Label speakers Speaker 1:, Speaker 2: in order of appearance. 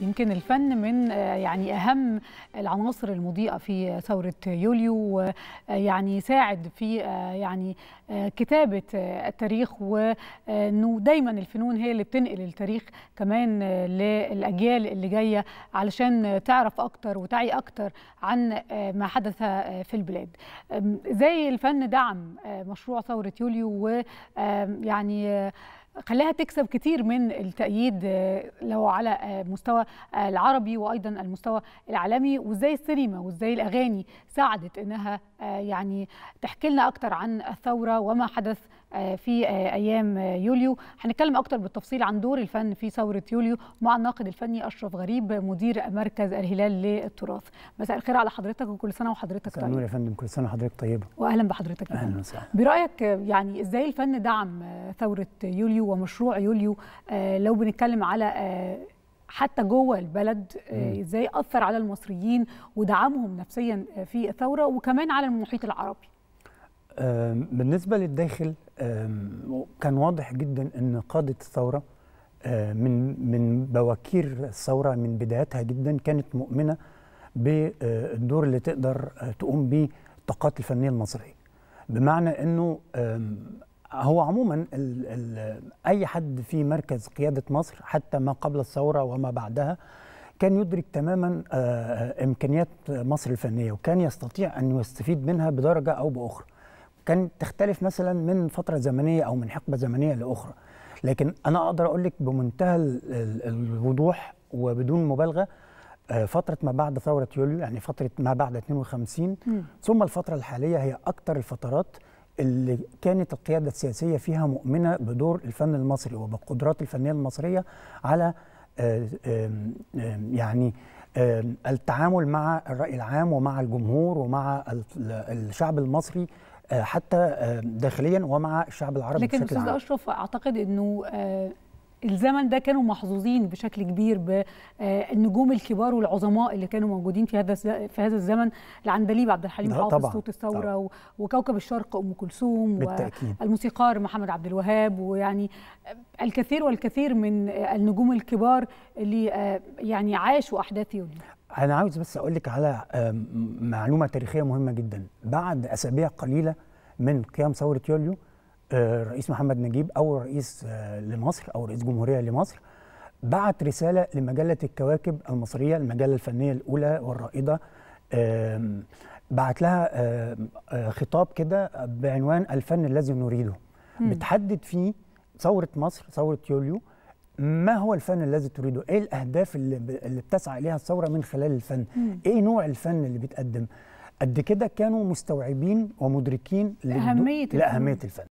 Speaker 1: يمكن الفن من آه، يعني اهم العناصر المضيئه في ثوره يوليو يعني ساعد في آه، يعني آه، كتابه التاريخ وانه دايما الفنون هي اللي بتنقل التاريخ كمان للاجيال اللي جايه علشان تعرف اكتر وتعي اكتر عن ما حدث في البلاد زي الفن دعم مشروع ثوره يوليو ويعني خلاها تكسب كتير من التأييد آه، لو على آه، مستوى آه، العربي وأيضا المستوى العالمي وإزاي السينما وإزاي الأغاني ساعدت إنها يعني تحكي لنا أكتر عن الثورة وما حدث آه، في آه، ايام آه، يوليو هنتكلم اكتر بالتفصيل عن دور الفن في ثوره يوليو مع الناقد الفني اشرف غريب مدير مركز الهلال للتراث مساء الخير على حضرتك وكل سنه وحضرتك طيب
Speaker 2: يا فندم كل سنه وحضرتك طيبه واهلا بحضرتك اهلا وسهلا
Speaker 1: برايك يعني ازاي الفن دعم ثوره يوليو ومشروع يوليو لو بنتكلم على حتى جوه البلد ازاي اثر على المصريين ودعمهم نفسيا في الثوره وكمان على المحيط العربي
Speaker 2: بالنسبة للداخل كان واضح جدا أن قادة الثورة من من بواكير الثورة من بدايتها جدا كانت مؤمنة بالدور اللي تقدر تقوم به الطاقات الفنية المصرية بمعنى أنه هو عموما الـ الـ أي حد في مركز قيادة مصر حتى ما قبل الثورة وما بعدها كان يدرك تماما إمكانيات مصر الفنية وكان يستطيع أن يستفيد منها بدرجة أو بأخرى كانت تختلف مثلا من فتره زمنيه او من حقبه زمنيه لاخرى لكن انا اقدر اقول لك بمنتهى الوضوح وبدون مبالغه آه، فترة ما بعد ثورة يوليو يعني فترة ما بعد 52 م. ثم الفترة الحالية هي أكثر الفترات اللي كانت القيادة السياسية فيها مؤمنة بدور الفن المصري وبالقدرات الفنية المصرية على آه، يعني التعامل مع الرأي العام ومع الجمهور ومع الشعب المصري آه، حتى آه، داخليا ومع الشعب العربي لكن بشكل عام. لكن
Speaker 1: اشرف اعتقد انه آه، الزمن ده كانوا محظوظين بشكل كبير بالنجوم الكبار والعظماء اللي كانوا موجودين في هذا في هذا الزمن العندليب عبد الحليم حافظ صوت الثوره وكوكب الشرق ام كلثوم والموسيقار محمد عبد الوهاب ويعني الكثير والكثير من النجوم الكبار اللي يعني عاشوا احداث يونيو
Speaker 2: انا عاوز بس اقول لك على معلومه تاريخيه مهمه جدا بعد اسابيع قليله من قيام ثوره يوليو آه، الرئيس محمد نجيب اول رئيس آه، لمصر او رئيس جمهوريه لمصر بعت رساله لمجله الكواكب المصريه المجله الفنيه الاولى والرائده بعت لها آه، خطاب كده بعنوان الفن الذي نريده بتحدد فيه ثوره مصر ثوره يوليو ما هو الفن الذي تريده؟ ايه الاهداف اللي, بتسعى اليها الثوره من خلال الفن؟ مم. ايه نوع الفن اللي بتقدم؟ قد كده كانوا مستوعبين ومدركين لاهميه الفن, لأهمية الفن.